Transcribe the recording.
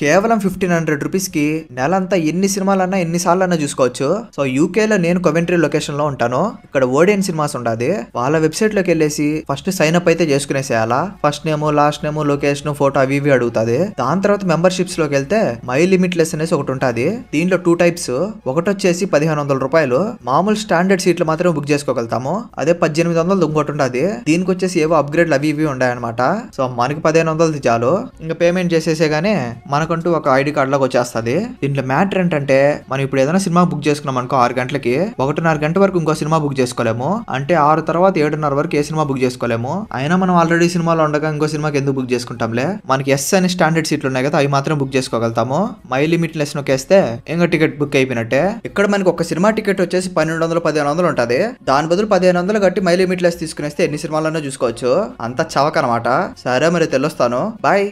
కేవలం fifteen hundred rupees కి నెలంతా ఎన్ని సినిమాలన్నా ఎన్నిసార్లు అన్నా చూసుకోవచ్చు సో యూకేలో నేను లొకేషన్ లొకేషన్లో ఉంటాను ఇక్కడ ఓడియన్ సినిమాస్ ఉండాలి వాళ్ళ లోకి వెళ్ళేసి ఫస్ట్ సైన్ అప్ అయితే చేసుకునేసేయాలా first name last name location photo అవి ఇవి అడుగుతుంది దాని తర్వాత మెంబర్షిప్స్ లోకి వెళ్తే మై లిమిట్ లెస్ అనేసి ఒకటి ఉంటుంది దీంట్లో టూ టైప్స్ ఒకటి వచ్చేసి పదిహేను వందల రూపాయలు మామూలు స్టాండర్డ్ సీట్లు మాత్రం బుక్ చేసుకోగలుగుతాము అదే పద్దెనిమిది వందలు ఇంకోటి ఉంటుంది దీనికి వచ్చేసి ఏవో అప్గ్రేడ్లు అవి ఇవి ఉన్నాయన్నమాట సో మనకి పదిహేను వందలు చాలు ఇంకా పేమెంట్ చేసేసే గానీ మనకు మనకంటూ ఒక ఐడి కార్డ్ లాగా వచ్చేస్తుంది దీంట్లో మ్యాటర్ ఏంటంటే మనం ఇప్పుడు ఏదైనా సినిమా బుక్ చేసుకున్నాం అనుకో ఆరు గంటలకి ఒకటిన్నర గంట వరకు ఇంకో సినిమా బుక్ చేసుకోలేము అంటే ఆరు తర్వాత ఏడున్నర వరకు ఏ సినిమా బుక్ చేసుకోలేము అయినా మనం ఆల్రెడీ సినిమాలో ఉండగా ఇంకో సినిమాకి ఎందుకు బుక్ చేసుకుంటాంలే మనకి ఎస్ అని స్టాండర్డ్ సీట్లు ఉన్నాయి కదా అవి మాత్రం బుక్ చేసుకోగలుగుతాము మై లిమిట్ లెస్ నొక్కేస్తే ఇంకా టికెట్ బుక్ అయిపోయినట్టే ఇక్కడ మనకి ఒక సినిమా టికెట్ వచ్చేసి పన్నెండు వందలు పదిహేను వందలు ఉంటుంది దాని బదులు పదిహేను వందలు కట్టి మై లిమిట్ లెస్ తీసుకునేస్తే ఎన్ని సినిమాలన్నా చూసుకోవచ్చు అంతా చవక అనమాట సరే మరి తెలుస్తాను బాయ్